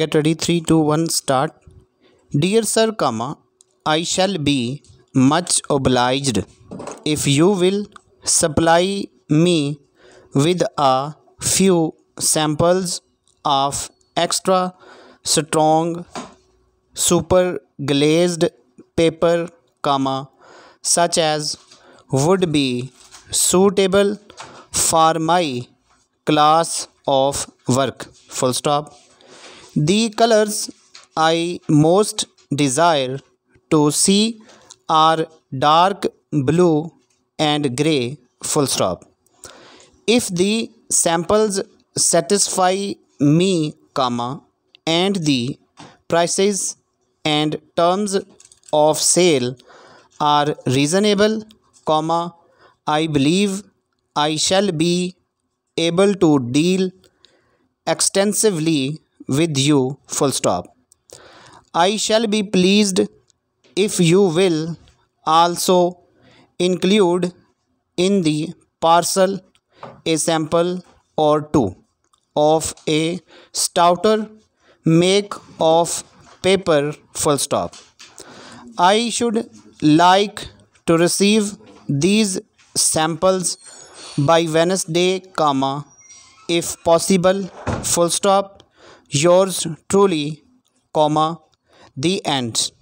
get ready 3 2 1 start dear sir comma i shall be much obliged if you will supply me with a few samples of extra strong super glazed paper comma such as would be suitable for my class of work full stop the colors I most desire to see are dark blue and grey full stop. If the samples satisfy me, comma, and the prices and terms of sale are reasonable, comma, I believe I shall be able to deal extensively with you full stop. I shall be pleased if you will also include in the parcel a sample or two of a stouter make of paper full stop. I should like to receive these samples by Wednesday, comma, if possible, full stop, yours truly, comma, the end.